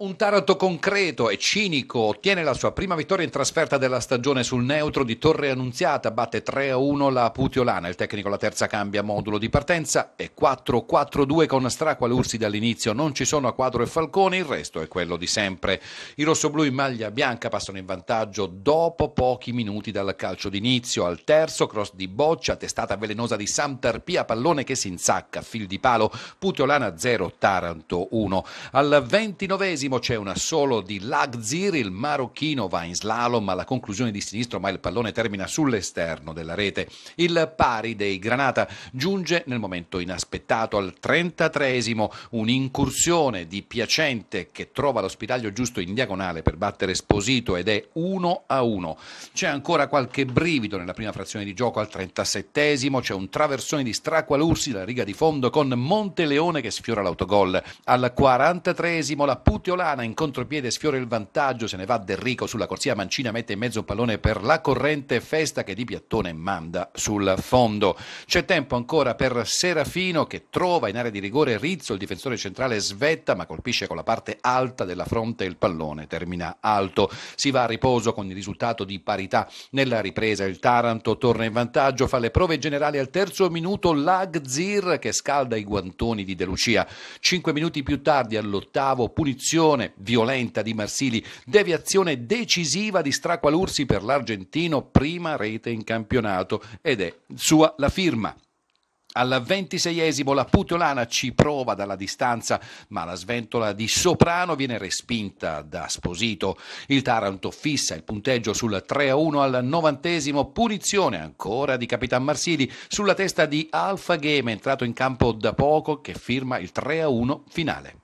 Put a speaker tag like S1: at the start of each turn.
S1: Un Taranto concreto e cinico ottiene la sua prima vittoria in trasferta della stagione sul neutro di Torre Annunziata, batte 3-1 la Putiolana, il tecnico la terza cambia modulo di partenza e 4-4-2 con Stracqua Ursi dall'inizio, non ci sono a quadro e falcone, il resto è quello di sempre. I rossoblù in maglia bianca passano in vantaggio dopo pochi minuti dal calcio d'inizio, al terzo cross di Boccia, testata velenosa di Santarpia, pallone che si insacca, fil di palo, Putiolana 0 Taranto 1. Al ventinovesimo Benissimo, c'è un assolo di Lagzir, il marocchino va in slalom alla conclusione di sinistro, ma il pallone termina sull'esterno della rete. Il pari dei Granata giunge nel momento inaspettato al 33 un'incursione di Piacente che trova lo spitaglio giusto in diagonale per battere Sposito ed è 1 a 1. C'è ancora qualche brivido nella prima frazione di gioco al trentasettesimo, c'è un traversone di Stracqualussi, la riga di fondo con Monteleone che sfiora l'autogol. Al 43esimo la Putio Reggiolana in contropiede sfiora il vantaggio, se ne va Del Rico sulla corsia Mancina, mette in mezzo un pallone per la corrente Festa che di piattone manda sul fondo. C'è tempo ancora per Serafino che trova in area di rigore Rizzo, il difensore centrale svetta ma colpisce con la parte alta della fronte il pallone, termina alto. Si va a riposo con il risultato di parità nella ripresa. Il Taranto torna in vantaggio, fa le prove generali al terzo minuto Lagzir che scalda i guantoni di De Lucia. Cinque minuti più tardi all'ottavo punizione azione violenta di Marsili, deviazione decisiva di Straqualursi per l'Argentino, prima rete in campionato ed è sua la firma. Alla ventiseiesimo la Putolana ci prova dalla distanza, ma la sventola di Soprano viene respinta da Sposito. Il Taranto fissa il punteggio sul 3-1 al novantesimo, punizione ancora di Capitan Marsili sulla testa di Alfa Game, entrato in campo da poco, che firma il 3-1 finale.